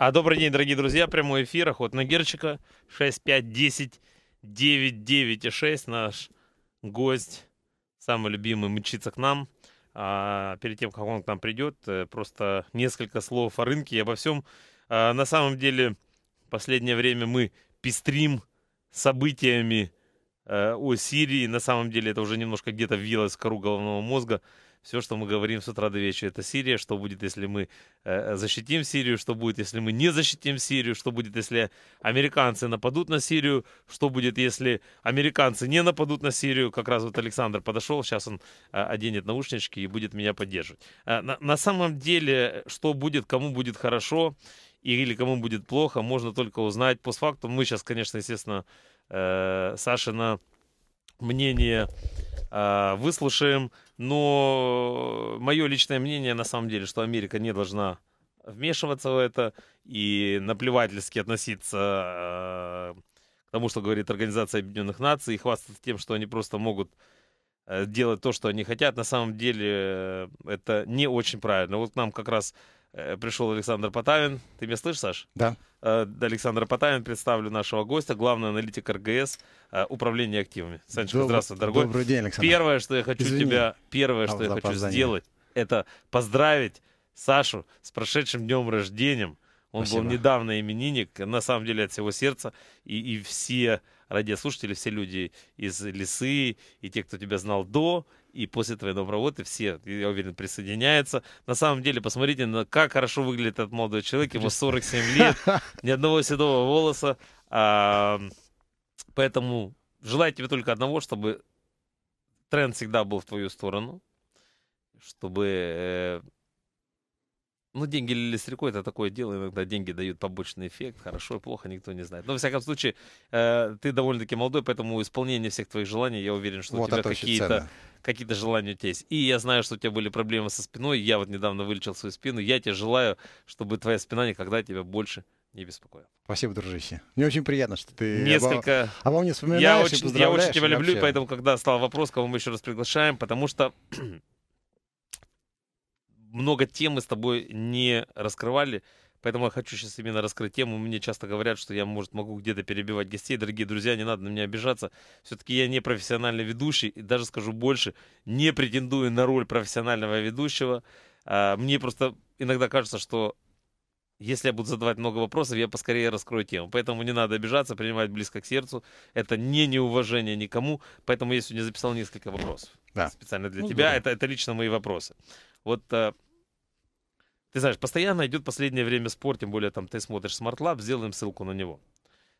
А добрый день, дорогие друзья. Прямой эфир. Охот на Герчика. и 996. Наш гость, самый любимый, мчится к нам. А перед тем, как он к нам придет, э, просто несколько слов о рынке и обо всем. А на самом деле, в последнее время мы пестрим событиями э, о Сирии. На самом деле, это уже немножко где-то вилось в кору головного мозга все, что мы говорим с утра до вечера, это Сирия, что будет, если мы э, защитим Сирию, что будет, если мы не защитим Сирию, что будет, если американцы нападут на Сирию, что будет, если американцы не нападут на Сирию. Как раз вот Александр подошел, сейчас он э, оденет наушнички и будет меня поддерживать. Э, на, на самом деле, что будет, кому будет хорошо или кому будет плохо, можно только узнать постфактум. Мы сейчас, конечно, естественно, э, на мнение Э, выслушаем. Но мое личное мнение, на самом деле, что Америка не должна вмешиваться в это и наплевательски относиться э, к тому, что говорит Организация Объединенных Наций, и хвастаться тем, что они просто могут э, делать то, что они хотят. На самом деле это не очень правильно. Вот к нам как раз пришел Александр Потавин. Ты меня слышишь, Саш? Да. Э, Александра Потамин. Представлю нашего гостя, главный аналитик РГС э, управления активами. Санечка, Доб... здравствуй, дорогой. Добрый день, Александр. Первое, что я хочу Извини. тебя, первое, что я хочу сделать, это поздравить Сашу с прошедшим днем рождения. Он Спасибо. был недавно именинник, на самом деле от всего сердца. И, и все радиослушатели, все люди из Лисы, и те, кто тебя знал до, и после твоей добровоты все, я уверен, присоединяются. На самом деле, посмотрите, как хорошо выглядит этот молодой человек, ему 47 лет, ни одного седого волоса. А, поэтому желаю тебе только одного, чтобы тренд всегда был в твою сторону, чтобы э, ну, деньги лили стрекой, это такое дело, иногда деньги дают побочный эффект, хорошо, плохо, никто не знает. Но, во всяком случае, э, ты довольно-таки молодой, поэтому исполнение всех твоих желаний, я уверен, что вот у тебя какие-то какие-то желания у тебя есть. И я знаю, что у тебя были проблемы со спиной, я вот недавно вылечил свою спину, я тебе желаю, чтобы твоя спина никогда тебя больше не беспокоил. Спасибо, дружище. Мне очень приятно, что ты Несколько... обо, обо мне вспоминаешь я очень, Я очень тебя люблю, вообще... поэтому, когда стал вопрос, кого мы еще раз приглашаем, потому что много тем мы с тобой не раскрывали, поэтому я хочу сейчас именно раскрыть тему. Мне часто говорят, что я, может, могу где-то перебивать гостей. Дорогие друзья, не надо на меня обижаться. Все-таки я не профессиональный ведущий, и даже скажу больше, не претендую на роль профессионального ведущего. А, мне просто иногда кажется, что если я буду задавать много вопросов, я поскорее раскрою тему. Поэтому не надо обижаться, принимать близко к сердцу. Это не неуважение никому. Поэтому я сегодня записал несколько вопросов. Да. Специально для ну, тебя. Да. Это, это лично мои вопросы вот э, ты знаешь, постоянно идет последнее время спор, тем более там ты смотришь Smart Lab, сделаем ссылку на него.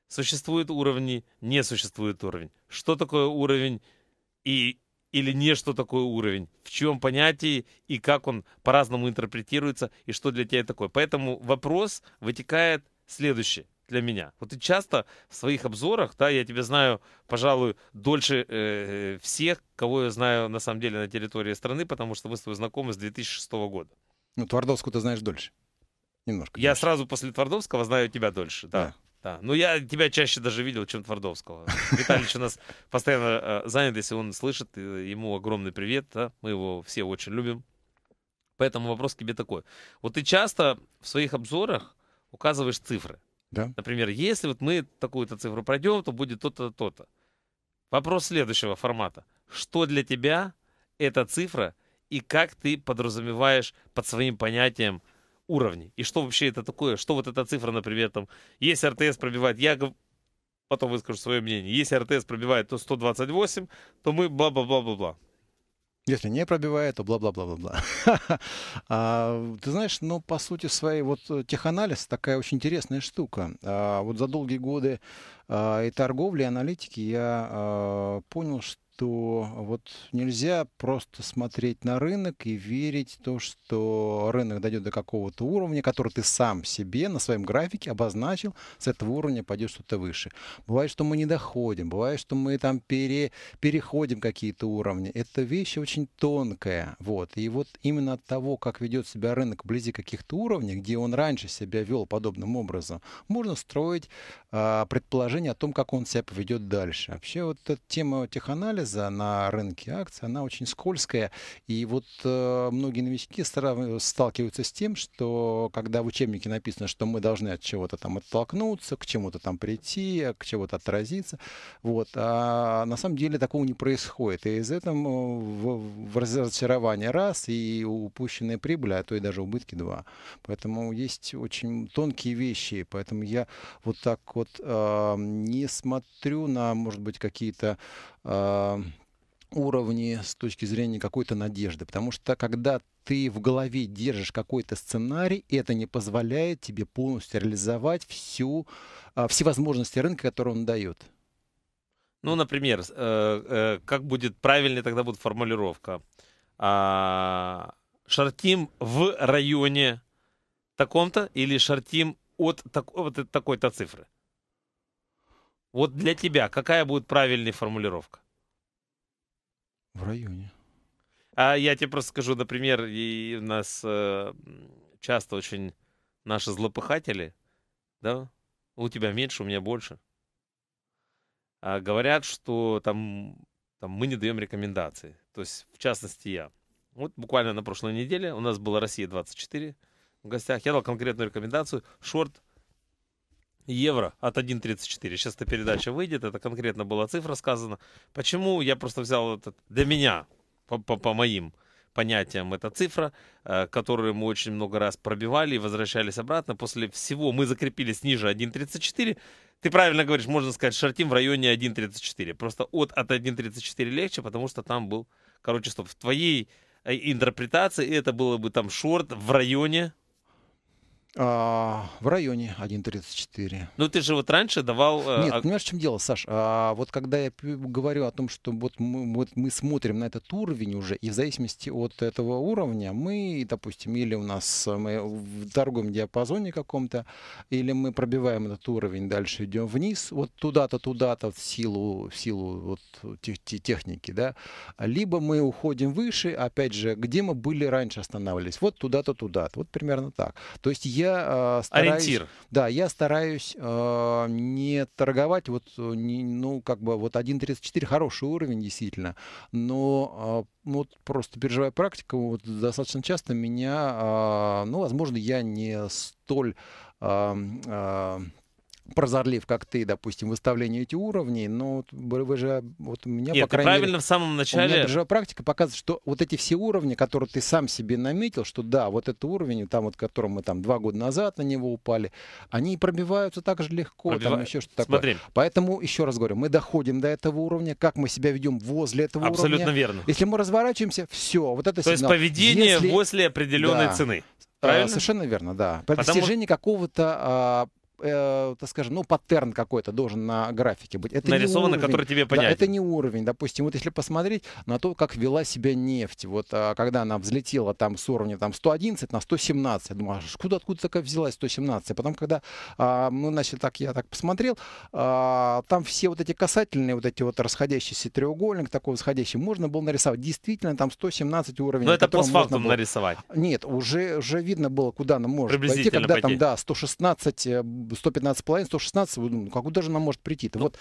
Существует уровни, не существует уровень. Что такое уровень и или не что такое уровень, в чем понятие и как он по-разному интерпретируется и что для тебя такое. Поэтому вопрос вытекает следующий для меня. Вот ты часто в своих обзорах, да, я тебя знаю, пожалуй, дольше э, э, всех, кого я знаю на самом деле на территории страны, потому что мы с тобой знакомы с 2006 года. Ну, Твардовскую ты знаешь дольше. Немножко. Я дольше. сразу после Твардовского знаю тебя дольше, да. да. Да. Ну, я тебя чаще даже видел, чем Твардовского. Виталич у нас постоянно э, занят, если он слышит, э, ему огромный привет. Да? Мы его все очень любим. Поэтому вопрос к тебе такой. Вот ты часто в своих обзорах указываешь цифры. Да. Например, если вот мы такую-то цифру пройдем, то будет то-то, то-то. Вопрос следующего формата. Что для тебя эта цифра и как ты подразумеваешь под своим понятием уровни? И что вообще это такое? Что вот эта цифра, например, там, если РТС пробивает, я потом выскажу свое мнение, если РТС пробивает то 128, то мы бла-бла-бла-бла-бла. Если не пробивает, то бла-бла-бла-бла-бла. а, ты знаешь, ну, по сути своей, вот э, теханализ такая очень интересная штука. А, вот за долгие годы а, и торговли, и аналитики я а, понял, что что вот нельзя просто смотреть на рынок и верить то, что рынок дойдет до какого-то уровня, который ты сам себе на своем графике обозначил, с этого уровня пойдет что-то выше. Бывает, что мы не доходим, бывает, что мы там пере, переходим какие-то уровни. Это вещь очень тонкая. Вот. И вот именно от того, как ведет себя рынок вблизи каких-то уровней, где он раньше себя вел подобным образом, можно строить а, предположение о том, как он себя поведет дальше. Вообще вот эта тема теханализа анализа на рынке акций, она очень скользкая. И вот э, многие новички сталкиваются с тем, что когда в учебнике написано, что мы должны от чего-то там оттолкнуться, к чему-то там прийти, к чему то отразиться, вот, а на самом деле такого не происходит. И из этого э, в, в разочарование раз, и упущенная прибыль, а то и даже убытки два. Поэтому есть очень тонкие вещи, поэтому я вот так вот э, не смотрю на, может быть, какие-то э, уровне с точки зрения какой-то надежды. Потому что когда ты в голове держишь какой-то сценарий, это не позволяет тебе полностью реализовать всю, а, все возможности рынка, которые он дает. Ну, например, э, э, как будет правильнее тогда будет формулировка? А, шартим в районе таком-то или шартим от такой-то цифры? Вот для тебя какая будет правильная формулировка? В районе. А я тебе просто скажу, например, и у нас э, часто очень наши злопыхатели, да, у тебя меньше, у меня больше, а говорят, что там, там мы не даем рекомендации. То есть, в частности, я. Вот буквально на прошлой неделе у нас была Россия 24 в гостях. Я дал конкретную рекомендацию. Шорт евро от 1.34. Сейчас эта передача выйдет, это конкретно была цифра сказана. Почему я просто взял этот, для меня, по, по, по моим понятиям, эта цифра, э, которую мы очень много раз пробивали и возвращались обратно. После всего мы закрепились ниже 1.34. Ты правильно говоришь, можно сказать, шортим в районе 1.34. Просто от, от 1.34 легче, потому что там был, короче, стоп, в твоей э, интерпретации это было бы там шорт в районе а, в районе 1.34. Ну ты же вот раньше давал... Э, Нет, а... понимаешь, в чем дело, Саш? А, вот когда я говорю о том, что вот мы, вот мы смотрим на этот уровень уже, и в зависимости от этого уровня мы, допустим, или у нас э, мы в дорогом диапазоне каком-то, или мы пробиваем этот уровень, дальше идем вниз, вот туда-то, туда-то, в силу, в силу вот тех, техники, да, либо мы уходим выше, опять же, где мы были раньше останавливались, вот туда-то, туда-то, вот примерно так. То есть я э, стараюсь... Ориентир. Да, я стараюсь э, не торговать. Вот, э, не, ну, как бы, вот 1.34 хороший уровень, действительно. Но э, вот просто переживая практику вот, достаточно часто меня... Э, ну, возможно, я не столь... Э, э, прозорлив, как ты, допустим, выставление этих уровней но вы же, вот у меня, Нет, по крайней правильно мере, в самом начале... У меня практика показывает, что вот эти все уровни, которые ты сам себе наметил, что да, вот этот уровень, там вот, которым мы там два года назад на него упали, они пробиваются так же легко, Пробива... там еще что-то Смотри. такое. Поэтому, еще раз говорю, мы доходим до этого уровня, как мы себя ведем возле этого Абсолютно уровня. Абсолютно верно. Если мы разворачиваемся, все, вот это То сигнал. есть поведение Если... после определенной да. цены. Э, правильно? Совершенно верно, да. При Потому... какого-то а, э, так скажем, ну, паттерн какой-то должен на графике быть. Это Нарисовано, который тебе понятен. Да, это не уровень. Допустим, вот если посмотреть на то, как вела себя нефть, вот а, когда она взлетела там с уровня там 111 на 117, я думаю, откуда, «А откуда такая взялась 117? А потом, когда а, мы начали так, я так посмотрел, а, там все вот эти касательные, вот эти вот расходящиеся треугольник, такой восходящий, можно было нарисовать. Действительно, там 117 уровень. Но это постфактум было... нарисовать. Нет, уже, уже видно было, куда она может пойти, когда там, да, 116 115,5, 116, ну, как, куда же нам может прийти-то? Ну, вот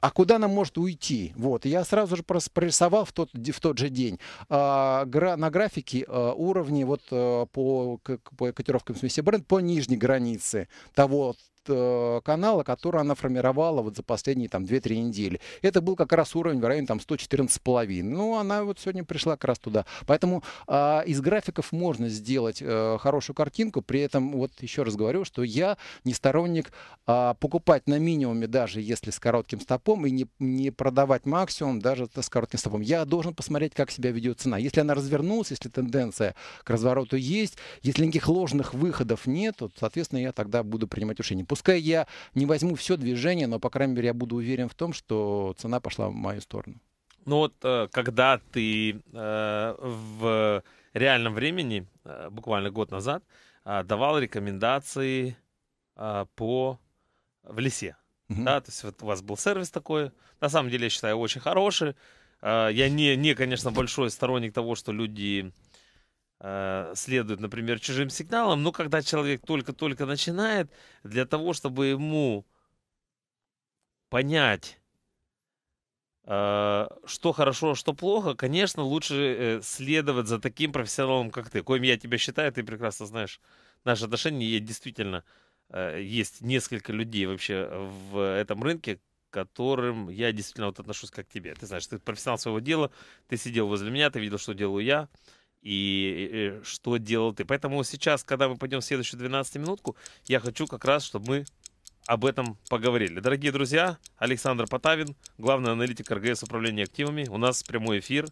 а куда нам может уйти? Вот, я сразу же просто прорисовал в тот, в тот же день э, гра, на графике э, уровни вот, э, по, к, по котировкам смеси бренд по нижней границе того, Э, канала, который она формировала вот за последние там 2-3 недели. Это был как раз уровень в районе там 114,5. Ну, она вот сегодня пришла как раз туда. Поэтому э, из графиков можно сделать э, хорошую картинку. При этом, вот еще раз говорю, что я не сторонник э, покупать на минимуме, даже если с коротким стопом, и не, не продавать максимум, даже с коротким стопом. Я должен посмотреть, как себя ведет цена. Если она развернулась, если тенденция к развороту есть, если никаких ложных выходов нет, то, соответственно, я тогда буду принимать решение. Пускай я не возьму все движение, но, по крайней мере, я буду уверен в том, что цена пошла в мою сторону. Ну вот, э, когда ты э, в реальном времени, э, буквально год назад, давал рекомендации по в лесе, угу. да, то есть вот у вас был сервис такой, на самом деле, я считаю, очень хороший. Я не, не, конечно, большой сторонник того, что люди Э, следует, например, чужим сигналам, но когда человек только-только начинает, для того, чтобы ему понять, э, что хорошо, а что плохо, конечно, лучше э, следовать за таким профессионалом, как ты, коим я тебя считаю, ты прекрасно знаешь наши отношения, и действительно есть несколько людей вообще в этом рынке, которым я действительно вот отношусь как к тебе. Ты знаешь, ты профессионал своего дела, ты сидел возле меня, ты видел, что делаю я, и, что делал ты. Поэтому сейчас, когда мы пойдем в следующую 12-минутку, я хочу как раз, чтобы мы об этом поговорили. Дорогие друзья, Александр Потавин, главный аналитик РГС управления активами. У нас прямой эфир.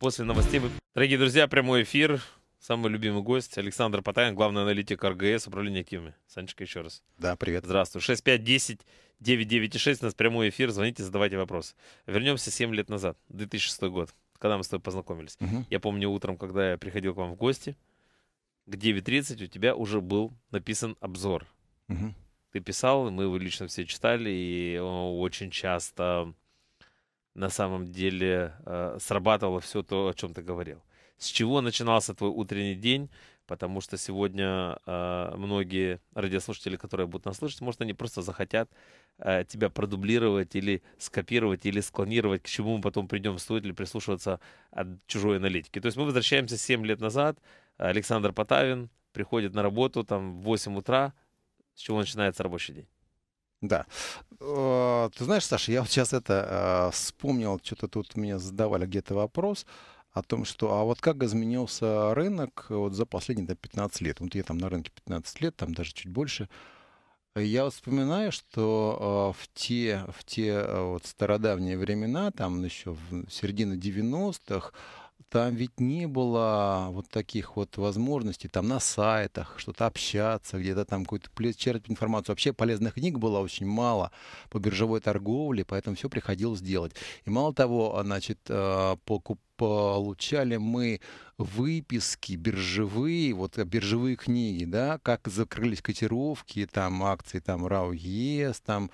После новостей... Дорогие друзья, прямой эфир. Самый любимый гость Александр Потавин, главный аналитик РГС управления активами. Санечка, еще раз. Да, привет. Здравствуй. 6510 996, у нас прямой эфир. Звоните, задавайте вопросы. Вернемся 7 лет назад, 2006 год когда мы с тобой познакомились. Угу. Я помню утром, когда я приходил к вам в гости, к 9.30 у тебя уже был написан обзор. Угу. Ты писал, мы его лично все читали, и очень часто на самом деле э, срабатывало все то, о чем ты говорил. С чего начинался твой утренний день? потому что сегодня э, многие радиослушатели, которые будут нас слышать, может, они просто захотят э, тебя продублировать или скопировать, или склонировать, к чему мы потом придем, стоит ли прислушиваться от чужой аналитики. То есть мы возвращаемся 7 лет назад, Александр Потавин приходит на работу там в 8 утра, с чего начинается рабочий день. Да. Э, ты знаешь, Саша, я вот сейчас это а, вспомнил, что-то тут меня задавали где-то вопрос о том, что а вот как изменился рынок э, вот за последние там, 15 лет. Вот я там на рынке 15 лет, там даже чуть больше. Я вспоминаю, что э, в те, в те э, вот стародавние времена, там еще в середине 90-х, там ведь не было вот таких вот возможностей там на сайтах что-то общаться, где-то там какую-то черпать информацию. Вообще полезных книг было очень мало по биржевой торговле, поэтому все приходилось делать. И мало того, значит, по, получали мы выписки биржевые, вот э, биржевые книги, да, как закрылись котировки, там акции, там РАО ЕС, там,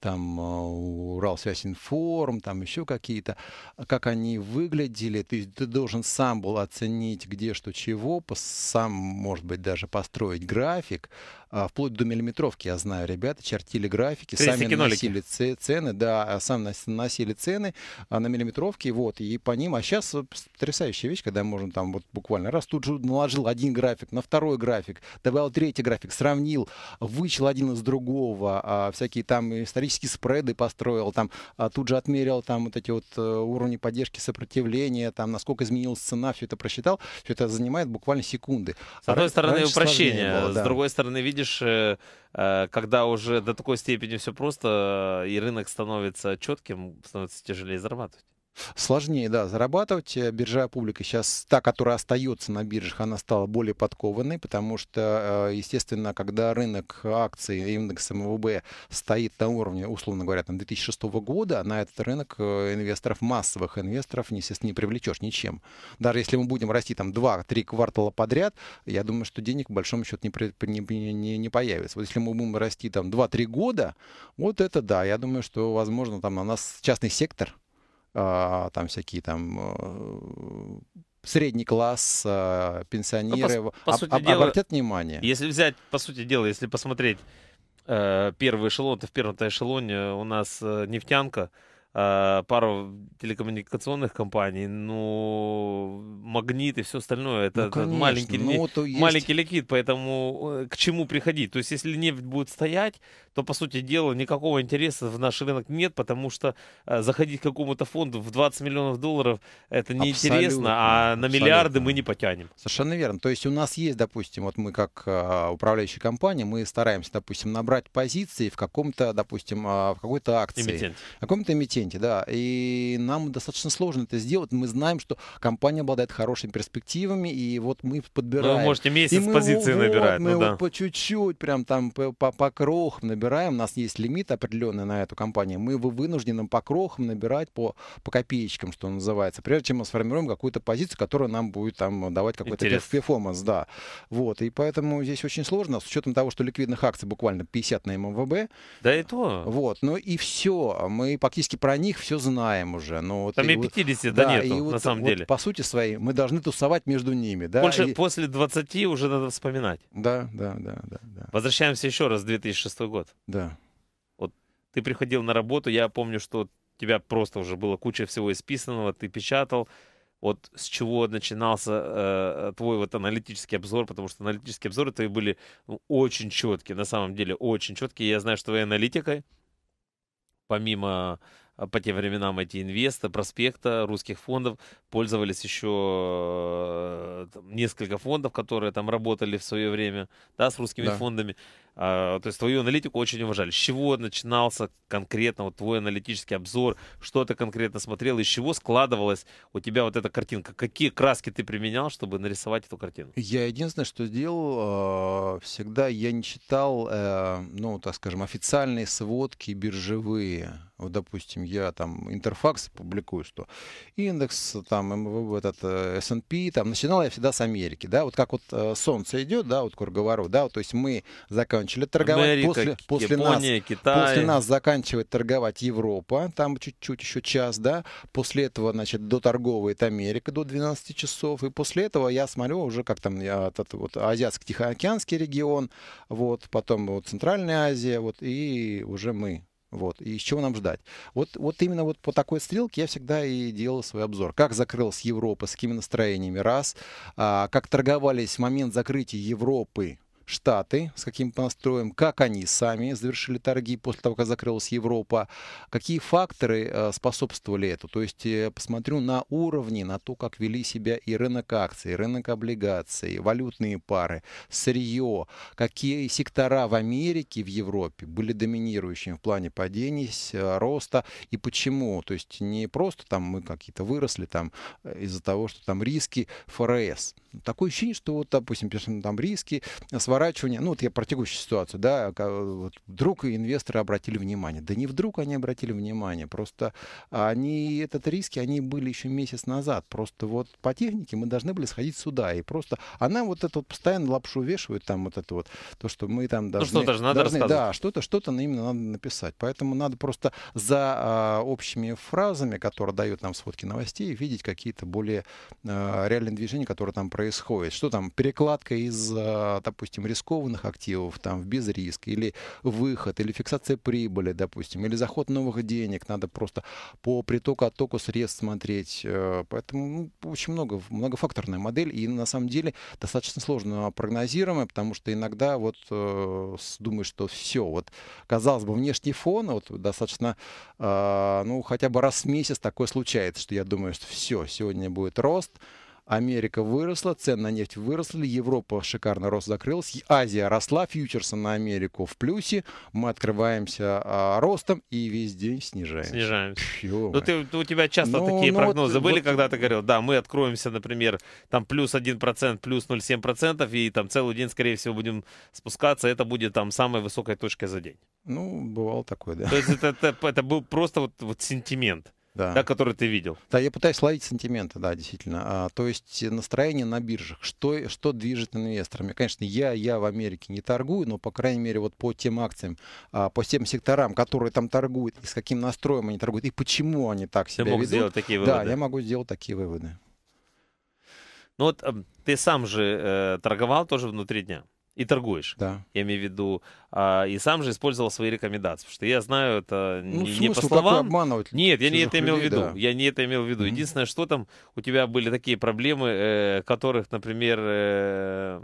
там э, РАО Связинформ, там еще какие-то, а как они выглядели, ты, ты должен сам был оценить, где что чего, сам, может быть, даже построить график, а, вплоть до миллиметровки, я знаю, ребята чертили графики, То сами наносили цены, да, сам наносили цены а, на миллиметровке, вот, и по ним, а сейчас сейчас потрясающая вещь, когда можно там вот буквально раз тут же наложил один график на второй график, добавил третий график, сравнил, вычел один из другого, а, всякие там исторические спреды построил, там а, тут же отмерил там вот эти вот э, уровни поддержки сопротивления, там насколько изменилась цена, все это просчитал, все это занимает буквально секунды. С одной а стороны упрощение, было, да. с другой стороны видишь, э, э, когда уже до такой степени все просто и рынок становится четким, становится тяжелее зарабатывать. Сложнее, да, зарабатывать. Э, биржевая публика сейчас, та, которая остается на биржах, она стала более подкованной, потому что, э, естественно, когда рынок акций, индекс МВБ стоит на уровне, условно говоря, там, 2006 года, на этот рынок э, инвесторов, массовых инвесторов, естественно, не привлечешь ничем. Даже если мы будем расти там 2-3 квартала подряд, я думаю, что денег, по большому счету, не, не, не, не появится. Вот если мы будем расти там 2-3 года, вот это да, я думаю, что, возможно, там на нас частный сектор – а, там всякие там э, средний класс, а, ну, пенсионеры ну, по, по об, дела, обратят внимание. Если взять, по сути дела, если посмотреть э, первый эшелон, то в первом-то эшелоне у нас э, нефтянка, Э, пару телекоммуникационных компаний, ну, магнит и все остальное, это, ну, конечно, маленький, ну, то есть... маленький ликвид, поэтому э, к чему приходить? То есть, если нефть будет стоять, то, по сути дела, никакого интереса в наш рынок нет, потому что э, заходить к какому-то фонду в 20 миллионов долларов, это неинтересно, а на миллиарды мы не потянем. Совершенно верно. То есть, у нас есть, допустим, вот мы как управляющая компания, мы стараемся, допустим, набрать позиции в каком-то, допустим, в какой-то акции. Эмитент. В каком-то эмитенте коэффициенте, да. И нам достаточно сложно это сделать. Мы знаем, что компания обладает хорошими перспективами, и вот мы подбираем. Вы ну, можете месяц мы, позиции вот, набирать. Мы ну, да. по чуть-чуть, прям там по, по, по крохам набираем. У нас есть лимит определенный на эту компанию. Мы вынуждены по крохам набирать по, по копеечкам, что называется, прежде чем мы сформируем какую-то позицию, которая нам будет там давать какой-то перформанс, да. Вот, и поэтому здесь очень сложно, с учетом того, что ликвидных акций буквально 50 на МВБ. Да и то. Вот, ну и все. Мы практически про про них все знаем уже. Но ну, вот Там и 50 да, да нету, и вот, на самом вот, деле. По сути своей, мы должны тусовать между ними. Да? Больше и... после 20 уже надо вспоминать. Да, да, да, да, да. Возвращаемся еще раз в 2006 год. Да. Вот ты приходил на работу, я помню, что у тебя просто уже было куча всего исписанного, ты печатал. Вот с чего начинался э, твой вот аналитический обзор, потому что аналитические обзоры твои были ну, очень четкие, на самом деле очень четкие. Я знаю, что вы аналитикой, помимо а, по тем временам эти инвеста, проспекта, русских фондов. Пользовались еще э, там, несколько фондов, которые там работали в свое время да, с русскими да. фондами. А, то есть твою аналитику очень уважали. С чего начинался конкретно вот твой аналитический обзор? Что ты конкретно смотрел? Из чего складывалась у тебя вот эта картинка? Какие краски ты применял, чтобы нарисовать эту картину? Я единственное, что сделал, а, всегда я не читал, э, ну, так скажем, официальные сводки биржевые. Вот, допустим, я там Интерфакс публикую, что индекс, там, МВВ, эм, этот S&P, э, там, начинал я всегда с Америки, да, вот как вот э, солнце идет, да, вот круговорот, да, вот, то есть мы заканчиваем закончили торговать. Америка, после, после, Япония, нас, Китай. после нас заканчивает торговать Европа, там чуть-чуть еще час, да. После этого, значит, до доторговывает Америка до 12 часов. И после этого я смотрю уже, как там я, этот вот Азиатско-Тихоокеанский регион, вот, потом вот Центральная Азия, вот, и уже мы вот. И с чего нам ждать? Вот, вот именно вот по такой стрелке я всегда и делал свой обзор. Как закрылась Европа, с какими настроениями, раз. А, как торговались в момент закрытия Европы Штаты, с каким настроем, как они сами завершили торги после того, как закрылась Европа, какие факторы э, способствовали этому. То есть э, посмотрю на уровни, на то, как вели себя и рынок акций, и рынок облигаций, валютные пары, сырье, какие сектора в Америке, в Европе были доминирующими в плане падений, э, роста и почему. То есть не просто там мы какие-то выросли там из-за того, что там риски ФРС. Такое ощущение, что вот, допустим, там риски сворачиваются разворачивание, ну вот я про текущую ситуацию, да, вот вдруг инвесторы обратили внимание. Да не вдруг они обратили внимание, просто они, этот риски, они были еще месяц назад. Просто вот по технике мы должны были сходить сюда. И просто она вот это вот постоянно лапшу вешивает, там вот это вот, то, что мы там должны... Ну что-то же надо должны, Да, что-то, что-то именно надо написать. Поэтому надо просто за а, общими фразами, которые дают нам сводки новостей, видеть какие-то более а, реальные движения, которые там происходят. Что там, перекладка из, а, допустим, допустим, рискованных активов, там, в безриск, или выход, или фиксация прибыли, допустим, или заход новых денег, надо просто по притоку-оттоку средств смотреть. Э, поэтому ну, очень много, многофакторная модель, и на самом деле достаточно сложно прогнозируемая, потому что иногда вот э, думаешь, что все, вот, казалось бы, внешний фон, вот, достаточно, э, ну, хотя бы раз в месяц такое случается, что я думаю, что все, сегодня будет рост, Америка выросла, цены на нефть выросли, Европа шикарно рост закрылась, Азия росла, фьючерсы на Америку в плюсе, мы открываемся а, ростом и весь день снижаемся. Снижаемся. Ну, ты, у тебя часто ну, такие ну, прогнозы вот, были, вот... когда ты говорил, да, мы откроемся, например, там плюс 1%, плюс 0,7%, и там целый день, скорее всего, будем спускаться, это будет там самой высокой точкой за день. Ну, бывало такое, да. То есть это, это, это был просто вот, вот сентимент да. Да, который ты видел. Да, я пытаюсь ловить сантименты, да, действительно. А, то есть настроение на биржах. Что, что движет инвесторами? Конечно, я, я в Америке не торгую, но, по крайней мере, вот по тем акциям, а, по тем секторам, которые там торгуют, и с каким настроем они торгуют, и почему они так себя ты мог ведут. сделать такие выводы. Да, я могу сделать такие выводы. Ну вот эм, ты сам же э, торговал тоже внутри дня. И торгуешь. Да. Я имею в виду. А, и сам же использовал свои рекомендации. Потому что я знаю это ну, не, не по словам. обманывать? Нет, я не это имел в виду. Да. Я не это имел в виду. Единственное, что там у тебя были такие проблемы, э, которых, например, э,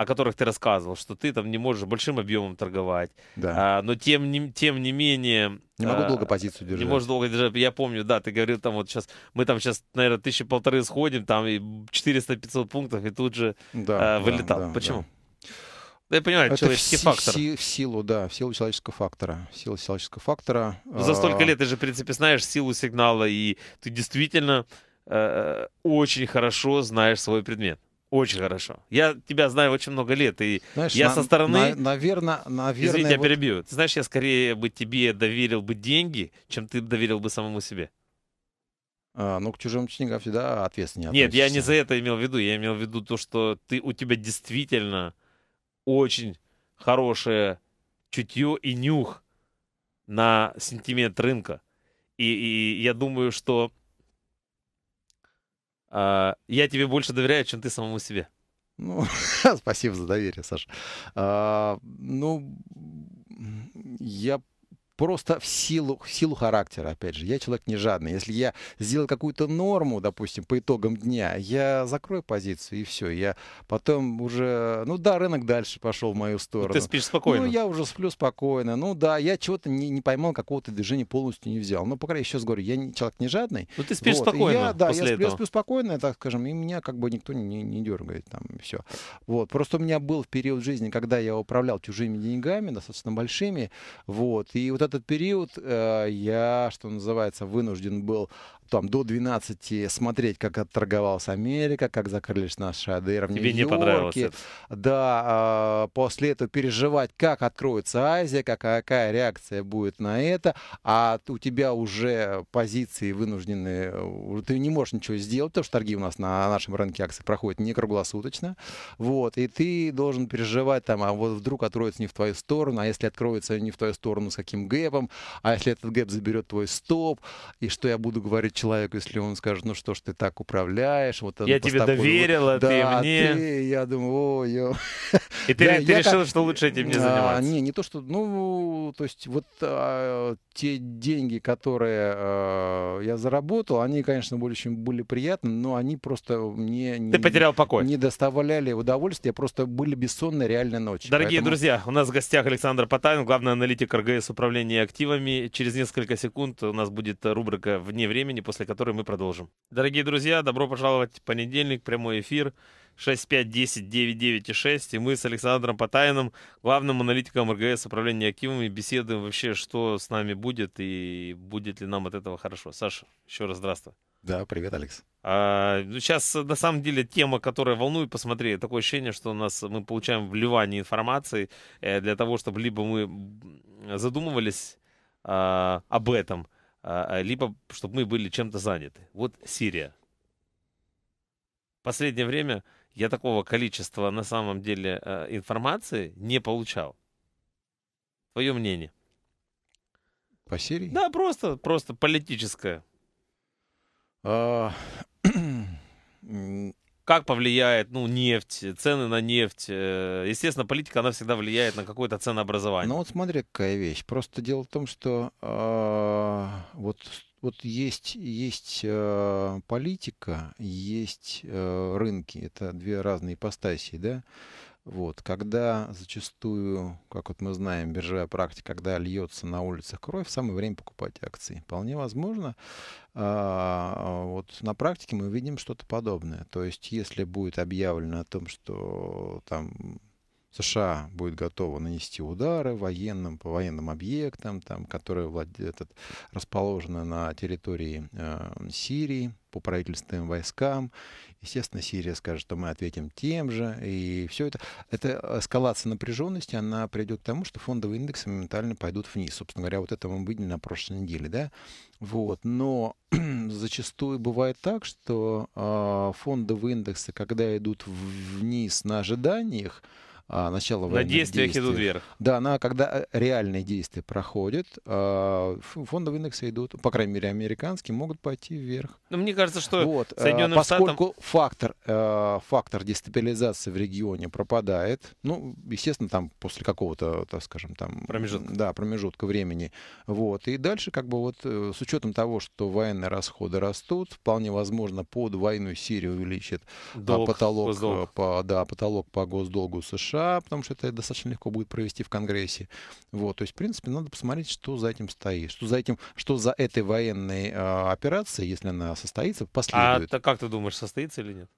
о которых ты рассказывал, что ты там не можешь большим объемом торговать, да. а, но тем не, тем не менее... Не могу а, долго позицию держать. Не можешь долго держать. Я помню, да, ты говорил там вот сейчас, мы там сейчас, наверное, тысячи полторы сходим, там и 400-500 пунктов, и тут же да, а, вылетал. Да, да, Почему? Да. Ну, я понимаю, это человеческий в, фактор. Си, в силу, да, в силу человеческого фактора. В силу человеческого фактора. Но ну, за столько а, лет ты же, в принципе, знаешь силу сигнала, и ты действительно э, э, очень хорошо знаешь свой предмет. Очень хорошо. Я тебя знаю очень много лет, и знаешь, я на, со стороны... На, наверное, наверное... Извини, я вот... перебью. Ты знаешь, я скорее бы тебе доверил бы деньги, чем ты доверил бы самому себе. А, ну, к чужим ученикам всегда ответственнее. Нет, я не за это имел в виду. Я имел в виду то, что ты, у тебя действительно очень хорошее чутье и нюх на сентимент рынка. И, и я думаю, что а, я тебе больше доверяю, чем ты самому себе. Ну, спасибо за доверие, Саша. А, ну, я просто в силу, в силу характера, опять же. Я человек не жадный. Если я сделал какую-то норму, допустим, по итогам дня, я закрою позицию и все. Я потом уже, ну да, рынок дальше пошел в мою ну, сторону. ты спишь ну, спокойно? Ну, я уже сплю спокойно. Ну да, я чего-то не, не поймал, какого-то движения полностью не взял. Но, по крайней мере, сейчас говорю, я не, человек не жадный. Но ну, ты спишь вот. спокойно я, Да, я сплю, сплю спокойно, так скажем, и меня как бы никто не, не дергает там, все. Вот. Просто у меня был период жизни, когда я управлял чужими деньгами, достаточно большими, вот, и вот это этот период э, я, что называется, вынужден был там до 12 смотреть, как отторговалась Америка, как закрылись наши АДР в Тебе не понравилось это. Да, а, после этого переживать, как откроется Азия, какая реакция будет на это, а у тебя уже позиции вынуждены, э, ты не можешь ничего сделать, потому что торги у нас на нашем рынке акций проходят не круглосуточно, вот, и ты должен переживать там, а вот вдруг откроется не в твою сторону, а если откроется не в твою сторону, с каким гэпом, а если этот гэп заберет твой стоп, и что я буду говорить человеку, если он скажет, ну что ж ты так управляешь, вот я тебе такой, доверила, вот, а ты да, мне, ты, я думаю, о, ё. и ты, я, ты я решила, как... что лучше этим не а, заниматься? А, не, не то что, ну, то есть вот а, те деньги, которые а, я заработал, они, конечно, были очень были приятны, но они просто мне не, ты потерял покой, не доставляли удовольствия, просто были бессонные реальные ночи. Дорогие поэтому... друзья, у нас в гостях Александр Потанин, главный аналитик РГС управления активами. Через несколько секунд у нас будет рубрика вне времени после которой мы продолжим. Дорогие друзья, добро пожаловать в понедельник, прямой эфир 6510-996. И мы с Александром Потаином, главным аналитиком РГС управления активами, беседуем вообще, что с нами будет и будет ли нам от этого хорошо. Саша, еще раз здравствуй. Да, привет, Алекс. А, сейчас, ну, на самом деле, тема, которая волнует, посмотри, такое ощущение, что у нас мы получаем вливание информации э, для того, чтобы либо мы задумывались а, об этом, а, а, либо чтобы мы были чем-то заняты. Вот Сирия. В последнее время я такого количества на самом деле а, информации не получал. Твое мнение? По Сирии? Да, просто, просто политическое. как повлияет, ну, нефть, цены на нефть. Э, естественно, политика, она всегда влияет на какое-то ценообразование. Ну вот смотри, какая вещь. Просто дело в том, что э, вот, вот есть, есть э, политика, есть э, рынки. Это две разные ипостаси, да? Вот. Когда зачастую, как вот мы знаем, биржевая практика, когда льется на улицах кровь, в самое время покупать акции. Вполне возможно, а, вот на практике мы видим что-то подобное. То есть, если будет объявлено о том, что там США будет готова нанести удары военным, по военным объектам, там, которые этот, расположены на территории э, Сирии, по правительственным войскам. Естественно, Сирия скажет, что мы ответим тем же. И все это, эта эскалация напряженности, она приведет к тому, что фондовые индексы моментально пойдут вниз. Собственно говоря, вот это мы видели на прошлой неделе. Да? Вот. Но зачастую бывает так, что э, фондовые индексы, когда идут вниз на ожиданиях, а, начала военных На действиях действий. идут вверх. Да, на, когда э, реальные действия проходят, а, фондовые индексы идут, по крайней мере, американские, могут пойти вверх. Но ну, мне кажется, что вот, э, Соединенным Поскольку Штатам... фактор, э, фактор дестабилизации в регионе пропадает, ну, естественно, там после какого-то, так скажем, там... Промежутка. Да, промежутка времени. Вот. И дальше, как бы вот, с учетом того, что военные расходы растут, вполне возможно, под войну Сирию увеличит а, Долг, потолок, по, да, потолок по госдолгу США, США, потому что это достаточно легко будет провести в Конгрессе. Вот, то есть, в принципе, надо посмотреть, что за этим стоит, что за этим, что за этой военной э, операцией, если она состоится, а последует. А как ты думаешь, состоится или нет?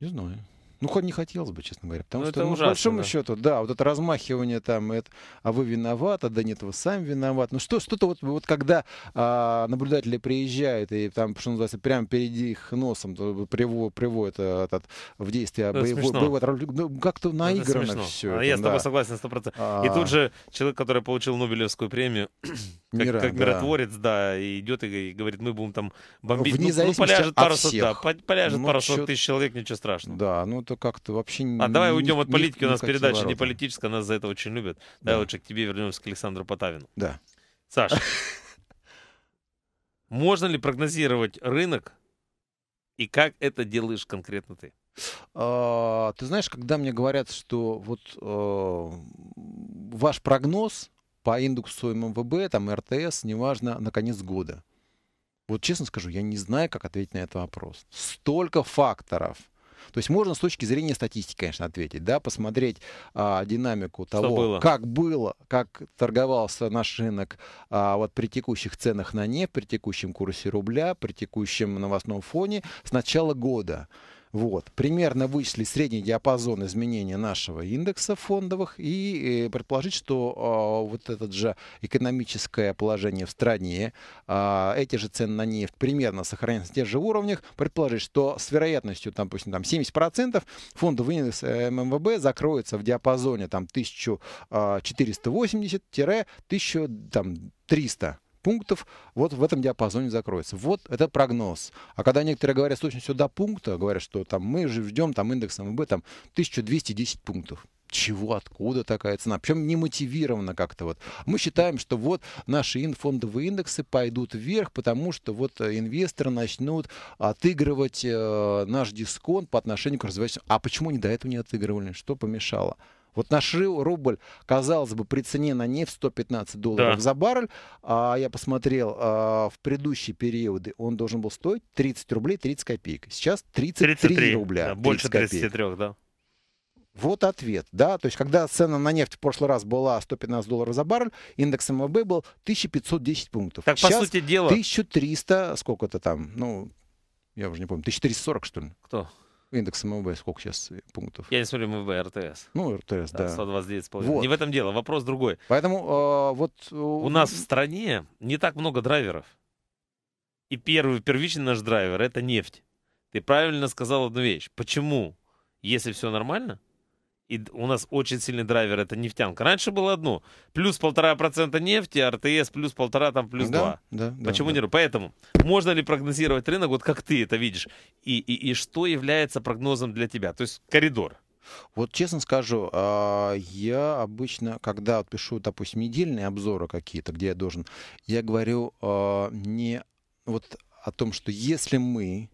Не знаю. Ну, хоть не хотелось бы, честно говоря. Потому ну, что, это ну, большому да. счету, да, вот это размахивание там, это, а вы виноваты, да нет, вы сами виноват. Ну, что, что-то вот, вот когда а, наблюдатели приезжают и там, что называется, прямо перед их носом то, приводят э, этот, в действие это боевой, боевой ну, как-то наиграно все. А это, я с тобой согласен, на 100%. А... И тут же человек, который получил Нобелевскую премию, мира, как, как да. миротворец, да, и идет и, говорит, мы будем там бомбить. Ну, Вне ну, ну, поляжет пару сот, да, поляжет ну, пару сот тысяч человек, ничего страшного. Да, ну это как-то вообще... А давай уйдем от политики, не, у нас передача ворота. не политическая, нас за это очень любят. Да. Давай лучше к тебе вернемся, к Александру Потавину. Да. Саша, можно ли прогнозировать рынок и как это делаешь конкретно ты? А, ты знаешь, когда мне говорят, что вот э, ваш прогноз по индексу МВБ, там РТС, неважно, на конец года. Вот честно скажу, я не знаю, как ответить на этот вопрос. Столько факторов. То есть можно с точки зрения статистики, конечно, ответить, да, посмотреть а, динамику того, было? как было, как торговался наш рынок а, вот при текущих ценах на нефть, при текущем курсе рубля, при текущем новостном фоне с начала года. Вот. Примерно вычислить средний диапазон изменения нашего индекса фондовых и э, предположить, что а, вот это же экономическое положение в стране, а, эти же цены на нефть примерно сохранятся на тех же уровнях, предположить, что с вероятностью, там, допустим, там 70% фондовый индекс э, ММВБ закроется в диапазоне там 1480-1300 пунктов вот в этом диапазоне закроется. Вот это прогноз. А когда некоторые говорят с точностью до пункта, говорят, что там мы же ждем там индекс МВБ там 1210 пунктов чего, откуда такая цена, причем не мотивирована как-то вот. Мы считаем, что вот наши фондовые индексы пойдут вверх, потому что вот э, инвесторы начнут отыгрывать э, наш дисконт по отношению к развивающимся. А почему они до этого не отыгрывали? Что помешало? Вот наш рубль, казалось бы, при цене на нефть 115 долларов да. за баррель, а я посмотрел, а, в предыдущие периоды он должен был стоить 30 рублей 30 копеек. Сейчас 33, 33 рубля. Да, 30 больше 33, копеек. да. Вот ответ, да, то есть когда цена на нефть в прошлый раз была 115 долларов за баррель, индекс МВБ был 1510 пунктов. Так, Сейчас по сути дела... 1300, сколько-то там, ну, я уже не помню, 1340, что ли? Кто? Индекс МВБ сколько сейчас пунктов? Я не смотрю МВБ, РТС. Ну, РТС, да. да. 129 вот. Не в этом дело, вопрос другой. Поэтому э, вот... Э, У нас в стране не так много драйверов. И первый, первичный наш драйвер — это нефть. Ты правильно сказал одну вещь. Почему, если все нормально, и у нас очень сильный драйвер, это нефтянка. Раньше было одно. Плюс полтора процента нефти, РТС плюс полтора, там плюс два. Да, да, Почему да, не? Да. Поэтому можно ли прогнозировать рынок, вот как ты это видишь? И, и, и что является прогнозом для тебя? То есть коридор. Вот честно скажу, а, я обычно, когда пишу, допустим, недельные обзоры какие-то, где я должен, я говорю а, не вот о том, что если мы,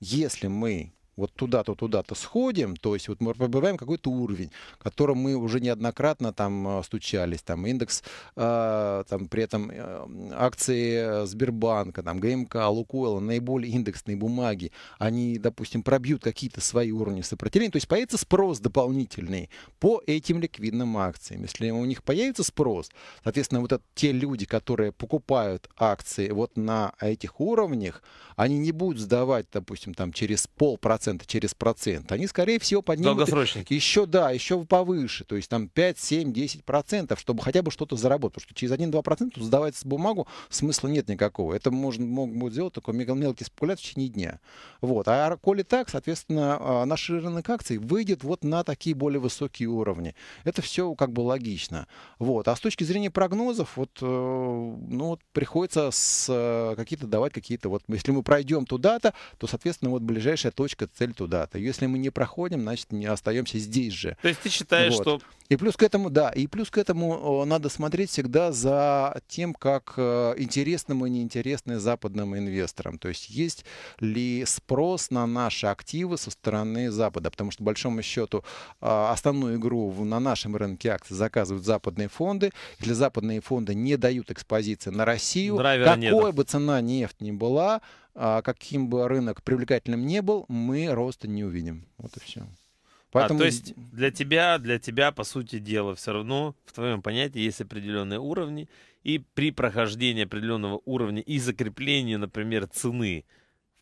если мы вот туда-то, туда-то сходим, то есть вот мы пробиваем какой-то уровень, которым мы уже неоднократно там э, стучались, там индекс, э, там при этом э, акции э, Сбербанка, там ГМК, Лукойла, наиболее индексные бумаги, они, допустим, пробьют какие-то свои уровни сопротивления, то есть появится спрос дополнительный по этим ликвидным акциям. Если у них появится спрос, соответственно, вот это, те люди, которые покупают акции вот на этих уровнях, они не будут сдавать, допустим, там через полпроцента 1,5% через процент, они, скорее всего, поднимут... Еще, да, еще повыше, то есть там 5, 7, 10%, чтобы хотя бы что-то заработать. Потому что через 1-2% сдавать бумагу смысла нет никакого. Это можно, могут сделать только мел мелкий спекулянт в течение дня. Вот. А коли так, соответственно, а, наш рынок акций выйдет вот на такие более высокие уровни. Это все как бы логично. Вот. А с точки зрения прогнозов, вот, э, ну, вот приходится с э, какие-то давать какие-то вот, если мы пройдем туда-то, то, соответственно, вот ближайшая точка цель туда-то. Если мы не проходим, значит, не остаемся здесь же. То есть ты считаешь, вот. что и плюс к этому, да, и плюс к этому надо смотреть всегда за тем, как э, интересным и неинтересны западным инвесторам. То есть есть ли спрос на наши активы со стороны Запада, потому что, по большому счету, а, основную игру на нашем рынке акций заказывают западные фонды. Если западные фонды не дают экспозиции на Россию, Драйвера какой нет. бы цена нефть ни была, а, каким бы рынок привлекательным не был, мы роста не увидим. Вот и все. А, Поэтому... А, то есть для тебя, для тебя, по сути дела, все равно в твоем понятии есть определенные уровни, и при прохождении определенного уровня и закреплении, например, цены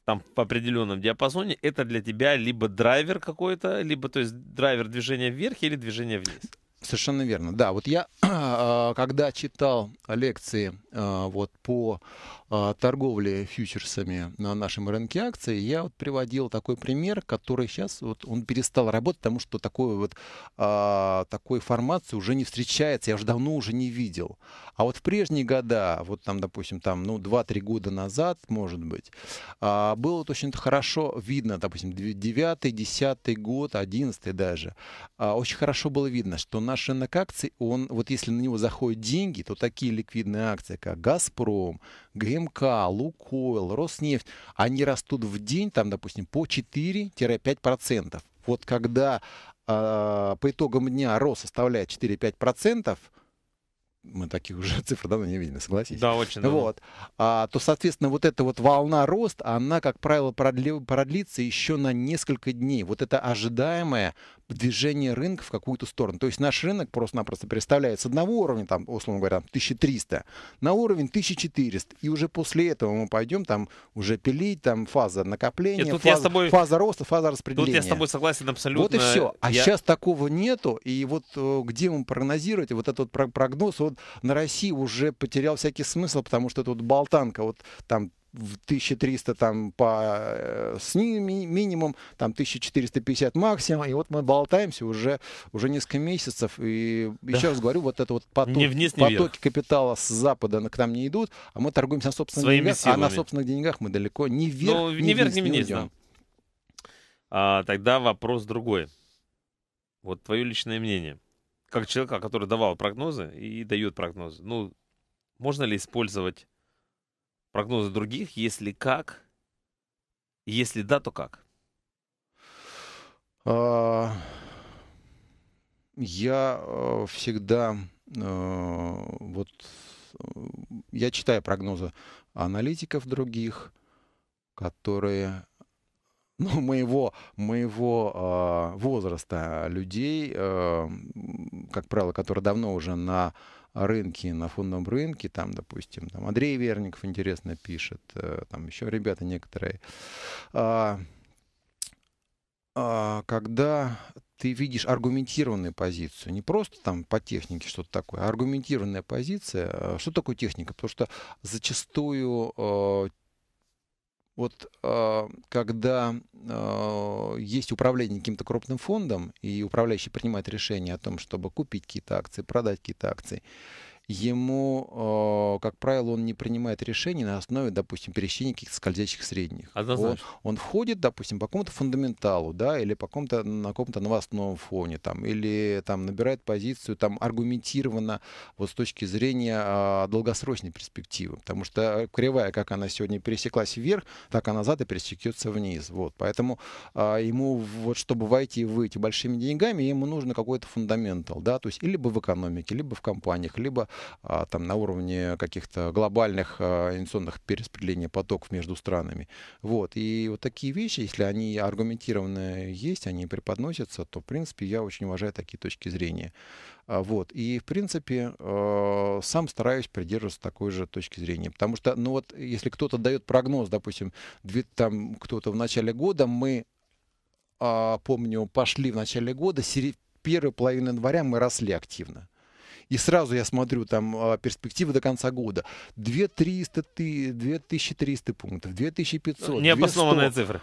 там в определенном диапазоне, это для тебя либо драйвер какой-то, либо то есть драйвер движения вверх или движения вниз. Совершенно верно. Да, вот я, а, когда читал лекции а, вот, по а, торговле фьючерсами на нашем рынке акций, я вот приводил такой пример, который сейчас вот он перестал работать, потому что такой вот такой формации уже не встречается, я уже давно уже не видел. А вот в прежние года, вот там, допустим, там, ну, 2-3 года назад, может быть, было очень хорошо видно, допустим, 9 10 год, 11 даже, очень хорошо было видно, что на наш рынок акций, он, вот если на него заходят деньги, то такие ликвидные акции, как «Газпром», ГМК, «Лукойл», «Роснефть», они растут в день, там, допустим, по 4-5%. Вот когда э, по итогам дня рост составляет 4-5%, мы таких уже цифр давно не видели, согласитесь. Да, очень давно. Вот. А, то, соответственно, вот эта вот волна роста, она, как правило, продли, продлится еще на несколько дней. Вот это ожидаемое движение рынка в какую-то сторону. То есть наш рынок просто-напросто представляет с одного уровня, там, условно говоря, 1300, на уровень 1400. И уже после этого мы пойдем там уже пилить, там фаза накопления, фаза, я с тобой... фаза роста, фаза распределения. Тут я с тобой согласен абсолютно. Вот и все. А я... сейчас такого нету. И вот э, где мы прогнозировать, вот этот прогноз вот на России уже потерял всякий смысл, потому что это вот болтанка, вот там в 1300 там по э, с ними минимум, там 1450 максимум, и вот мы болтаемся уже, уже несколько месяцев, и да. еще раз говорю, вот это вот поток, ни вниз, ни потоки вверх. капитала с запада к нам не идут, а мы торгуемся на собственных Своими деньгах, силами. а на собственных деньгах мы далеко не ну, вверх, Но, ни, ни вверх, вниз, ни вниз, не А, тогда вопрос другой. Вот твое личное мнение. Как человека, который давал прогнозы и дает прогнозы, ну, можно ли использовать прогнозы других, если как, если да, то как? А, я э, всегда э, вот э, я читаю прогнозы аналитиков других, которые ну, моего, моего э, возраста людей, э, как правило, которые давно уже на рынки, на фондовом рынке, там, допустим, там Андрей Верников интересно пишет, э, там еще ребята некоторые. А, а, когда ты видишь аргументированную позицию, не просто там по технике что-то такое, а аргументированная позиция. Э, что такое техника? Потому что зачастую э, вот а, когда а, есть управление каким-то крупным фондом, и управляющий принимает решение о том, чтобы купить какие-то акции, продать какие-то акции, ему, э, как правило, он не принимает решений на основе, допустим, пересечения каких-то скользящих средних. Он, он входит, допустим, по какому-то фундаменталу, да, или по какому-то, на каком-то новостном фоне, там, или там набирает позицию там аргументированно вот с точки зрения а, долгосрочной перспективы, потому что кривая, как она сегодня пересеклась вверх, так она назад и пересекется вниз, вот, поэтому а, ему вот чтобы войти и выйти большими деньгами, ему нужно какой-то фундаментал, да, то есть либо в экономике, либо в компаниях, либо а, там, на уровне каких-то глобальных а, инвестиционных перераспределений потоков между странами. Вот. И вот такие вещи, если они аргументированные есть, они преподносятся, то, в принципе, я очень уважаю такие точки зрения. А, вот. И, в принципе, сам стараюсь придерживаться такой же точки зрения. Потому что, ну вот, если кто-то дает прогноз, допустим, там кто-то в начале года, мы помню, пошли в начале года, первую половину января мы росли активно и сразу я смотрю там а, перспективы до конца года. 2300, 2300 пунктов, 2500, Необоснованные 2100. цифры.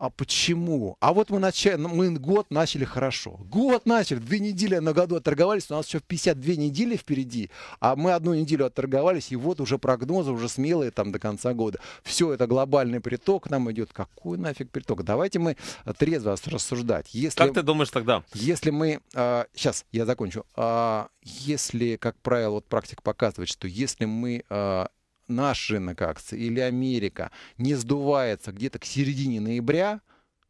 А почему? А вот мы, начали, мы год начали хорошо. Год начали, две недели на году отторговались, у нас еще 52 недели впереди, а мы одну неделю отторговались, и вот уже прогнозы, уже смелые там до конца года. Все, это глобальный приток нам идет. Какой нафиг приток? Давайте мы э, трезво рассуждать. Если, как ты думаешь тогда? Если мы... Э, сейчас, я закончу. Э, если, как правило, вот практика показывает, что если мы э, наш рынок акций или Америка не сдувается где-то к середине ноября,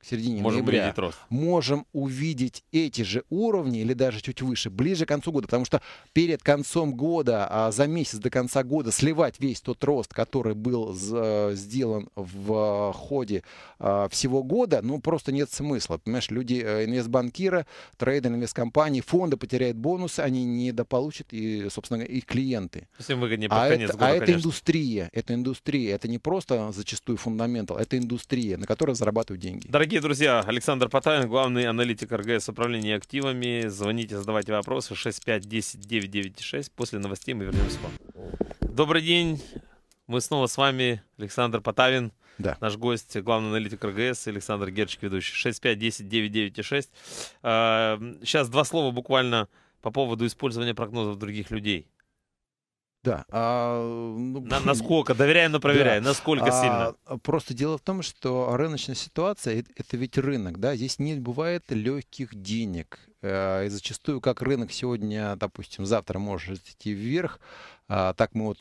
к середине Можем ноября рост. можем увидеть эти же уровни или даже чуть выше, ближе к концу года, потому что перед концом года, а за месяц до конца года сливать весь тот рост, который был э, сделан в э, ходе э, всего года, ну просто нет смысла. Понимаешь, люди, инвестбанкира, трейдеры, инвесткомпании, фонды потеряют бонусы, они недополучат и, собственно, и клиенты. Всем выгоднее а это, года, а это индустрия, это индустрия, это не просто зачастую фундаментал, это индустрия, на которой зарабатывают деньги. Дорогие Дорогие друзья, Александр Потаин, главный аналитик РГС управления активами. Звоните, задавайте вопросы 6510996. После новостей мы вернемся к вам. Добрый день. Мы снова с вами, Александр Потавин. Да. Наш гость, главный аналитик РГС, Александр Герчик, ведущий. 6510996. Э, сейчас два слова буквально по поводу использования прогнозов других людей. Да. А, ну, на, насколько? Доверяем, но проверяем. Да. Насколько а, сильно? Просто дело в том, что рыночная ситуация — это ведь рынок, да? Здесь не бывает легких денег. Э, и зачастую, как рынок сегодня, допустим, завтра может идти вверх, а, так мы вот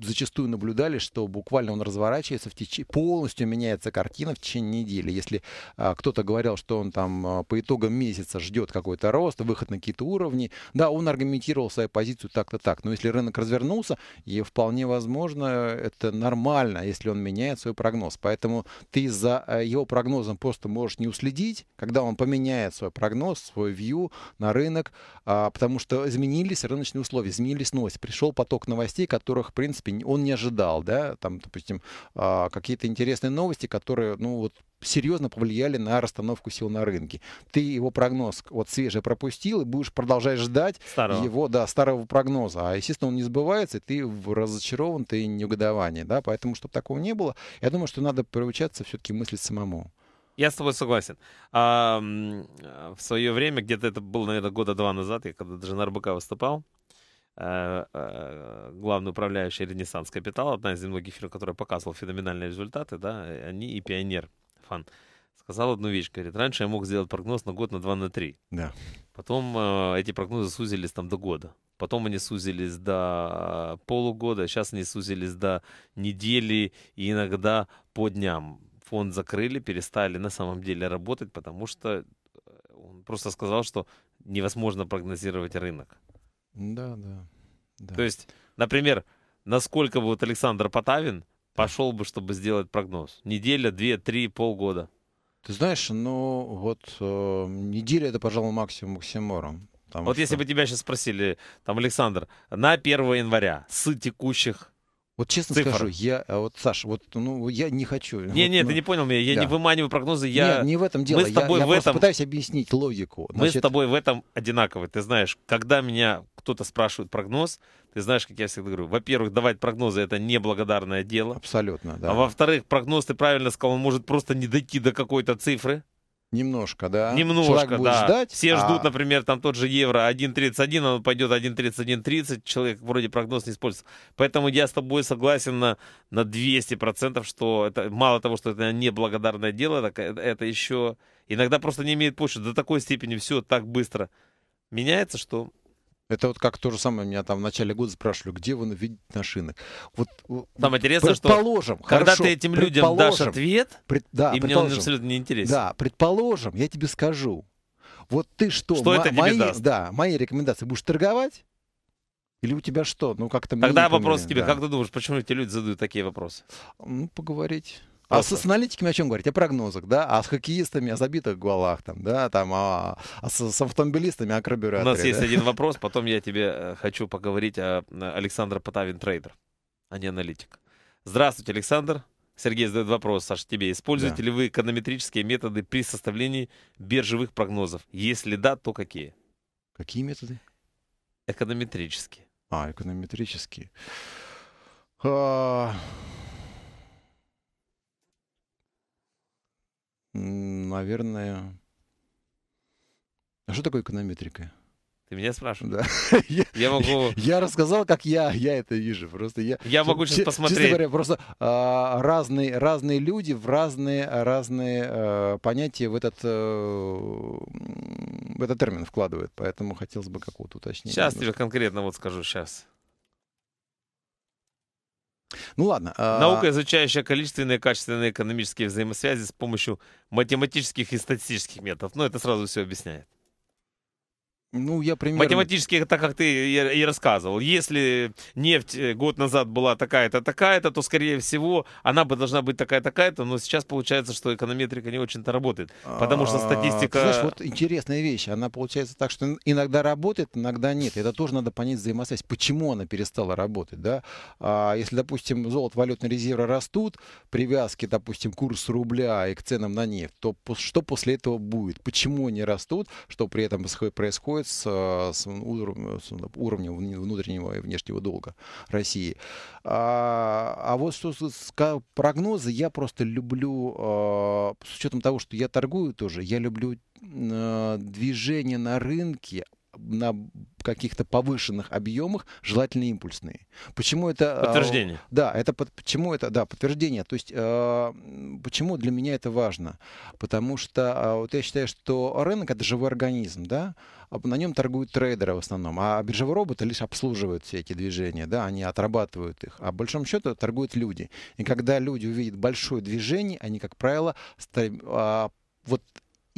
зачастую наблюдали, что буквально он разворачивается, в теч... полностью меняется картина в течение недели. Если а, кто-то говорил, что он там а, по итогам месяца ждет какой-то рост, выход на какие-то уровни, да, он аргументировал свою позицию так-то так. Но если рынок развернулся, и вполне возможно, это нормально, если он меняет свой прогноз. Поэтому ты за э, его прогнозом просто можешь не уследить, когда он поменяет свой прогноз, свой вью на рынок, потому что изменились рыночные условия, изменились новости, пришел поток поток новостей, которых, в принципе, он не ожидал, да, там, допустим, а, какие-то интересные новости, которые, ну, вот серьезно повлияли на расстановку сил на рынке. Ты его прогноз вот свежий пропустил и будешь продолжать ждать старого. его, да, старого прогноза. А, естественно, он не сбывается, и ты разочарован, ты негодование, да, поэтому, чтобы такого не было, я думаю, что надо приучаться все-таки мыслить самому. Я с тобой согласен. А, в свое время, где-то это было, наверное, года два назад, я когда даже на РБК выступал, Э, э, главный управляющий Ренессанс Капитал, одна из немногих фирм, которая показывала феноменальные результаты, да, они и Пионер Фан, сказал одну вещь, говорит, раньше я мог сделать прогноз на год, на два, на три. Да. Потом э, эти прогнозы сузились там до года. Потом они сузились до полугода, сейчас они сузились до недели и иногда по дням. Фонд закрыли, перестали на самом деле работать, потому что э, он просто сказал, что невозможно прогнозировать рынок. Да, да. да. То есть, например, насколько бы вот Александр Потавин пошел бы, чтобы сделать прогноз? Неделя, две, три, полгода? Ты знаешь, ну вот э, неделя это, пожалуй, максимум максимором. Вот что... если бы тебя сейчас спросили, там, Александр, на 1 января с текущих вот честно цифр. скажу, я, а вот Саш, вот ну я не хочу. Не, вот, не, ну, ты не понял меня, я да. не выманиваю прогнозы, я. Нет, не в этом дело. Мы с тобой я, в этом пытаюсь объяснить логику. Значит... Мы с тобой в этом одинаковы. Ты знаешь, когда меня кто-то спрашивает прогноз, ты знаешь, как я всегда говорю, во-первых, давать прогнозы это неблагодарное дело. Абсолютно, да. А во-вторых, прогноз ты правильно сказал, он может просто не дойти до какой-то цифры. Немножко, да. Немножко, человек да. Ждать, Все а... ждут, например, там тот же евро 1.31, он пойдет 1.31.30, человек вроде прогноз не использует. Поэтому я с тобой согласен на, на 200%, что это мало того, что это неблагодарное дело, это, это еще иногда просто не имеет почвы. До такой степени все так быстро меняется, что это вот как то же самое меня там в начале года спрашивали, где вы видите наши рынок. Вот, э, там интересно, что когда ты этим людям дашь ответ, пред, да, и мне он абсолютно не интересен. Да, предположим, я тебе скажу, вот ты что, что это мои, даст? Да, мои рекомендации будешь торговать? Или у тебя что? Ну, как-то Тогда вопрос тебе. Да. Как ты думаешь, почему эти люди задают такие вопросы? Ну, поговорить. Просто. А с, с аналитиками о чем говорить? О прогнозах, да? А с хоккеистами о забитых голах, там, да? Там, а, а с, с автомобилистами о карбюраторе. У нас да? есть один вопрос, потом я тебе э, хочу поговорить о Александре Потавин трейдер, а не аналитик. Здравствуйте, Александр. Сергей задает вопрос, Саша, тебе. Используете да. ли вы эконометрические методы при составлении биржевых прогнозов? Если да, то какие? Какие методы? Эконометрические. А, эконометрические. А... Наверное... А что такое эконометрика? Ты меня спрашиваешь? Да. Я, я могу... Я рассказал, как я, я это вижу. Просто я... Я могу сейчас посмотреть. Честно говоря, просто а, разные, разные люди в разные, разные а, понятия в этот, а, в этот термин вкладывают. Поэтому хотелось бы какого-то уточнения. Сейчас немножко. тебе конкретно вот скажу, сейчас. Ну ладно. А, Наука, изучающая количественные и качественные экономические взаимосвязи с помощью математических и статистических методов. Ну, это сразу все объясняет. Ну, я примерно... Математически, так как ты и рассказывал, если нефть э, год назад была такая-то, такая-то, то, скорее всего, она бы должна быть такая-то, такая-то, но сейчас получается, что эконометрика не очень-то работает, потому что а, статистика... Знаешь, вот интересная вещь, она получается так, что иногда работает, иногда нет. Это тоже надо понять взаимосвязь, почему она перестала работать, да? А если, допустим, золото, валютные резервы растут, привязки, допустим, курс рубля и к ценам на нефть, то что после этого будет? Почему они растут? Что при этом происходит? происходит с, с, уровнем, с уровнем внутреннего и внешнего долга России. А, а вот что с прогнозы, я просто люблю, а, с учетом того, что я торгую тоже, я люблю э, движение на рынке на каких-то повышенных объемах, желательно импульсные. Почему это... А, подтверждение. Да, это под, почему это, да, подтверждение. То есть а, почему для меня это важно? Потому что а, вот я считаю, что рынок это живой организм, да, на нем торгуют трейдеры в основном, а биржевые роботы лишь обслуживают все эти движения, да, они отрабатывают их, а в большом счету торгуют люди. И когда люди увидят большое движение, они, как правило, вот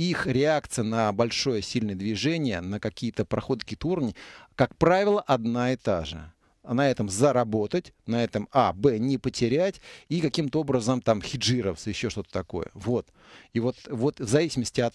их реакция на большое сильное движение, на какие-то проходы, какие-то уровни, как правило, одна и та же на этом заработать, на этом А, Б не потерять и каким-то образом там хиджироваться, еще что-то такое. Вот. И вот, вот в зависимости от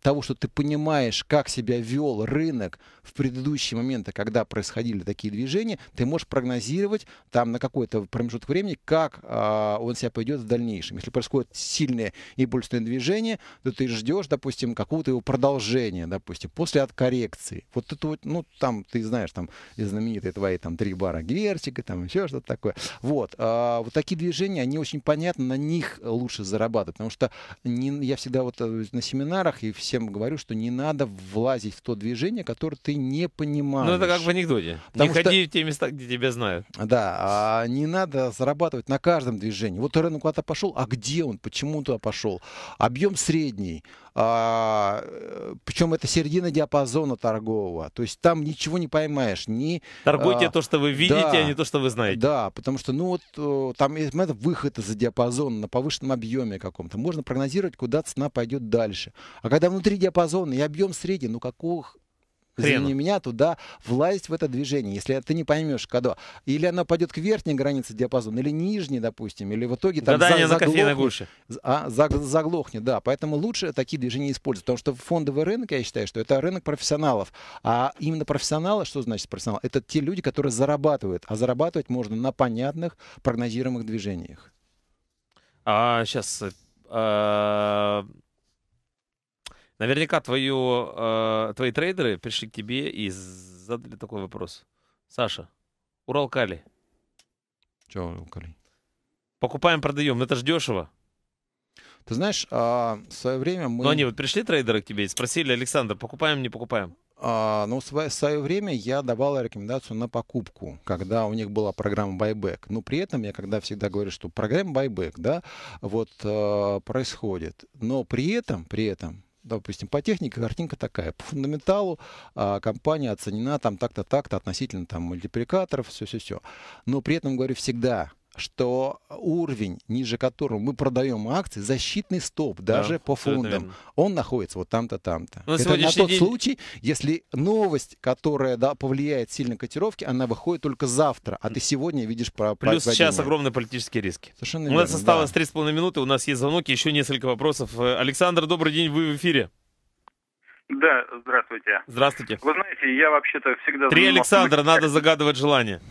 того, что ты понимаешь, как себя вел рынок в предыдущие моменты, когда происходили такие движения, ты можешь прогнозировать там на какой-то промежуток времени, как а, он себя поведет в дальнейшем. Если происходит сильное и импульсное движение, то ты ждешь, допустим, какого-то его продолжения, допустим, после от коррекции. Вот это вот, ну, там, ты знаешь, там, знаменитые твои там три бара Гвертика, там еще что-то такое. Вот. А, вот такие движения, они очень понятны, на них лучше зарабатывать, потому что не, я всегда вот э, на семинарах и всем говорю, что не надо влазить в то движение, которое ты не понимаешь. Ну, это как в анекдоте. Потому не что... ходи в те места, где тебя знают. Да, а не надо зарабатывать на каждом движении. Вот рынок куда-то пошел, а где он, почему туда пошел? Объем средний, а, э, причем это середина диапазона торгового, то есть там ничего не поймаешь. Ни, Торгуйте а, то, что вы видите, да, а не то, что вы знаете. Да, потому что, ну вот, э, там это выход из-за диапазона на повышенном объеме каком-то. Можно прогнозировать, куда цена пойдет дальше. А когда внутри диапазона и объем средний, ну какого Хрена. Извини меня, туда Власть в это движение, если ты не поймешь, когда. Или она пойдет к верхней границе диапазона, или нижней, допустим, или в итоге там Гадание за, на заглохнет, гуще. А, заг, заглохнет, да. Поэтому лучше такие движения использовать, потому что фондовый рынок, я считаю, что это рынок профессионалов. А именно профессионалы, что значит профессионал? Это те люди, которые зарабатывают, а зарабатывать можно на понятных прогнозируемых движениях. А сейчас... Э, а Наверняка твою, э, твои трейдеры пришли к тебе и задали такой вопрос. Саша, Уралкали. Че Уралкали? Покупаем, продаем, но это же дешево. Ты знаешь, а, в свое время мы... Ну они вот пришли трейдеры к тебе и спросили, Александр, покупаем, не покупаем? А, ну, в свое, в свое время я давал рекомендацию на покупку, когда у них была программа buyback. Но при этом я когда всегда говорю, что программа buyback, да, вот э, происходит. Но при этом, при этом допустим, по технике картинка такая. По фундаменталу а, компания оценена там так-то, так-то относительно там мультипликаторов, все-все-все. Но при этом, говорю, всегда что уровень, ниже которого мы продаем акции, защитный стоп даже да, по фондам, он находится вот там-то, там-то. Но ну, это на тот день... случай, если новость, которая да, повлияет сильно на котировки, она выходит только завтра, а ты сегодня видишь про Плюс сейчас огромные политические риски. Совершенно у нас верно, осталось да. 3,5 минуты, у нас есть звонок, еще несколько вопросов. Э, Александр, добрый день, вы в эфире. Да, здравствуйте. Здравствуйте. Вы знаете, я вообще-то всегда... Три Александра, надо загадывать желание.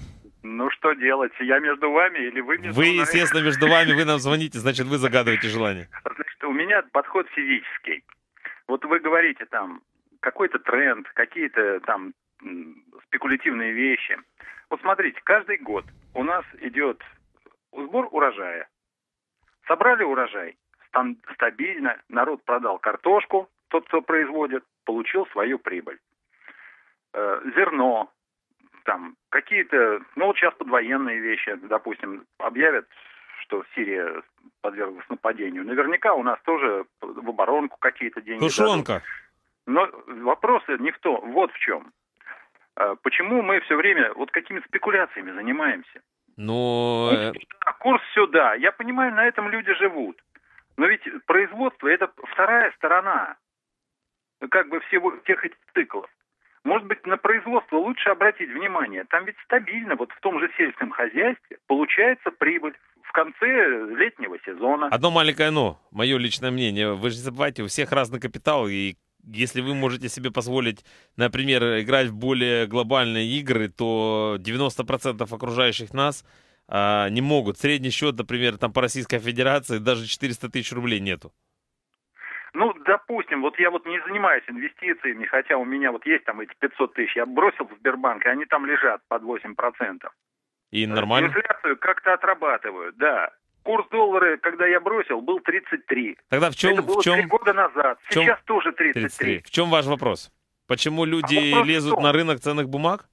Ну что делать? Я между вами или вы между Вы, мной? естественно, между вами, вы нам звоните, значит, вы загадываете желание. Значит, у меня подход физический. Вот вы говорите там какой-то тренд, какие-то там спекулятивные вещи. Вот смотрите, каждый год у нас идет сбор урожая. Собрали урожай, стабильно народ продал картошку, тот, кто производит, получил свою прибыль. Э, зерно, там какие-то, ну вот сейчас подвоенные вещи, допустим, объявят, что Сирия подверглась нападению. Наверняка у нас тоже в оборонку какие-то деньги. Тушенка. Но вопросы никто. Вот в чем. А, почему мы все время вот какими спекуляциями занимаемся? Но... Ну, э, сюда, курс сюда. Я понимаю, на этом люди живут. Но ведь производство – это вторая сторона ну, как бы всего тех этих циклов. Может быть, на производство лучше обратить внимание. Там ведь стабильно, вот в том же сельском хозяйстве получается прибыль в конце летнего сезона. Одно маленькое «но», мое личное мнение. Вы же не забывайте, у всех разный капитал, и если вы можете себе позволить, например, играть в более глобальные игры, то 90% окружающих нас а, не могут. Средний счет, например, там по Российской Федерации даже 400 тысяч рублей нету. Ну, допустим, вот я вот не занимаюсь инвестициями, хотя у меня вот есть там эти 500 тысяч, я бросил в Сбербанк, и они там лежат под 8%. И нормально? Инфляцию как-то отрабатывают, да. Курс доллара, когда я бросил, был 33. Тогда в чем... Это было в чем, 3 года назад, в чем, сейчас тоже 33. 33. В чем ваш вопрос? Почему люди а вопрос лезут на рынок ценных бумаг?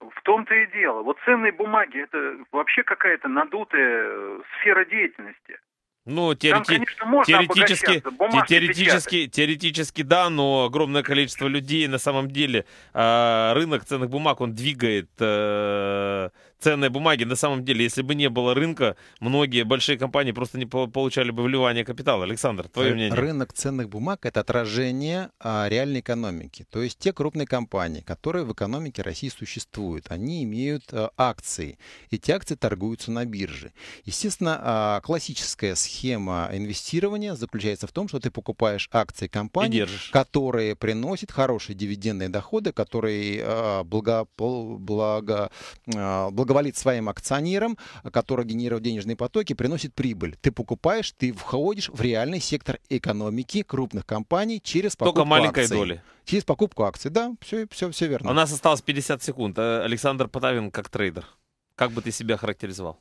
В том-то и дело. Вот ценные бумаги – это вообще какая-то надутая э, сфера деятельности. Ну, теорети... Там, конечно, можно теоретически, теоретически, теоретически да, но огромное количество людей на самом деле э, рынок ценных бумаг он двигает э, ценные бумаги. На самом деле, если бы не было рынка, многие большие компании просто не получали бы вливание капитала. Александр, твое Ры- мнение? Рынок ценных бумаг – это отражение а, реальной экономики. То есть те крупные компании, которые в экономике России существуют, они имеют а, акции. Эти акции торгуются на бирже. Естественно, а, классическая схема инвестирования заключается в том, что ты покупаешь акции компании, которые приносят хорошие дивидендные доходы, которые а, благо, а, благо, благо говорит своим акционерам, которые генерируют денежные потоки, приносит прибыль. Ты покупаешь, ты входишь в реальный сектор экономики крупных компаний через покупку Только маленькой акций. доли. Через покупку акций, да, все, все, все верно. У нас осталось 50 секунд. Э, Александр Потавин как трейдер. Как бы ты себя характеризовал?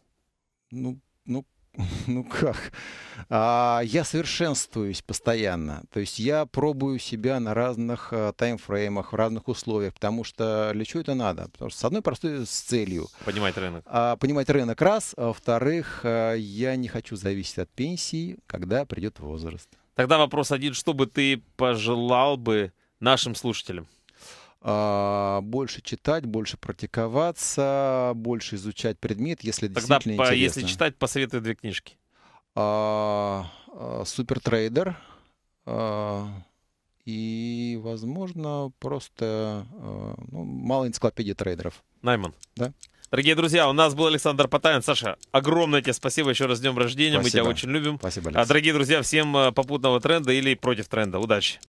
Ну, ну, ну как, а, я совершенствуюсь постоянно. То есть я пробую себя на разных а, таймфреймах, в разных условиях, потому что для чего это надо? Потому что с одной простой с целью. Понимать рынок. А, понимать рынок раз, а во-вторых, а, я не хочу зависеть от пенсии, когда придет возраст. Тогда вопрос один, что бы ты пожелал бы нашим слушателям? А, больше читать, больше практиковаться, больше изучать предмет, если Тогда действительно по, интересно. если читать, посоветуй две книжки. А, а, Супертрейдер а, и, возможно, просто а, ну, мало энциклопедии трейдеров. Найман. Да. Дорогие друзья, у нас был Александр Потанин. Саша, огромное тебе спасибо еще раз с днем рождения. Спасибо. Мы тебя очень любим. Спасибо, а, Алекс. А, дорогие друзья, всем попутного тренда или против тренда. Удачи.